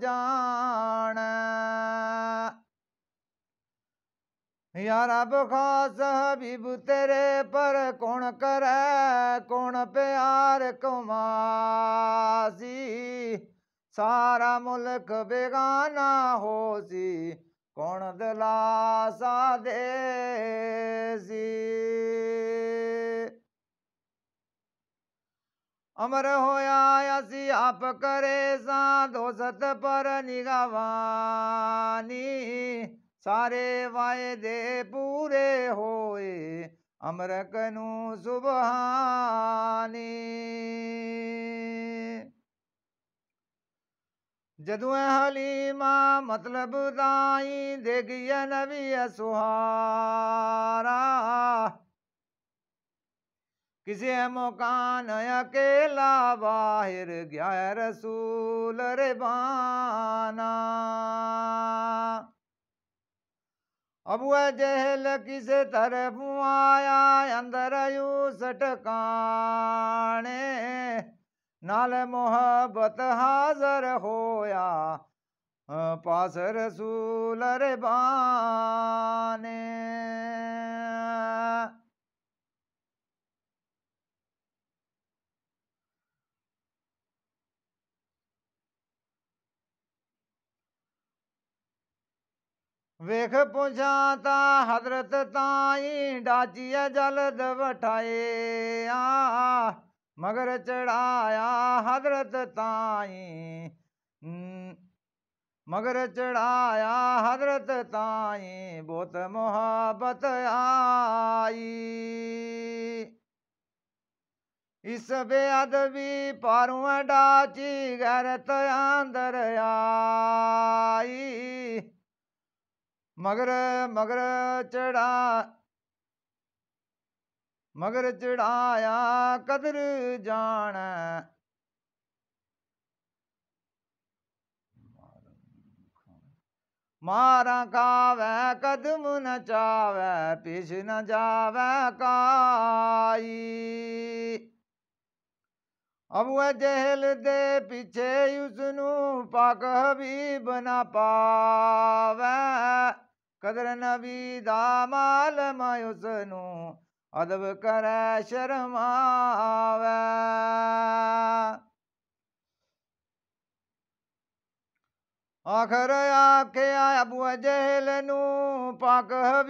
ਜਾਣ ਯਾ ਰਬ ਖਾਸ ਹਬੀਬ ਤੇਰੇ ਪਰ ਕੌਣ ਕਰੈ ਕੌਣ ਪਿਆਰ ਕਮਾਸੀ ਸਾਰਾ ਮੁਲਕ ਬੇਗਾਨਾ ਹੋਸੀ ਕੌਣ ਦਲਾਸਾ ਦੇ અમર હો આયે আজি આપ કરે સાથ હો સત પર નિગાવાની سارے વાયદે પૂરે હોએ અમર કનુ સુબહાની જદુ એ હલીમા મતલબ દાઈ દેખિયા નબી સહારા किसे मकान अकेला बाहिर गया रसूल रे बाना अब वह जहल किस तरफ आया अंदर यूस टकाने नाल मोहब्बत हाजर होया पास रसूल रे बाना वेख पुछाता हजरत ताई डाचिया जलद बठाए मगर चढ़ाया हजरत ताई हम्म, मगर चढ़ाया हजरत ताई बहुत मोहब्बत आई इस बेहद भी पारुआ डाची गैरत अंदर आई ਮਗਰ ਮਗਰ ਚੜਾ ਮਗਰ ਚੜਾਇਆ ਕਦਰ ਜਾਣ ਮਾਰਾਂ ਕਾਵੇ ਕਦਮ ਨ ਚਾਵੇ ਪਿਛ ਨ ਜਾਵੇ ਕਾਈ ਉਹ ਜਹਿਲ ਦੇ ਪਿਛੇ ਉਸ ਨੂੰ ਪਾਕ ਹਬੀਬ ਬਨਾ ਪਾਵੇ कदर नबी दामाल मायूसनु अदब कर शर्मा आखर आखे अबू जहल नू पाक हबी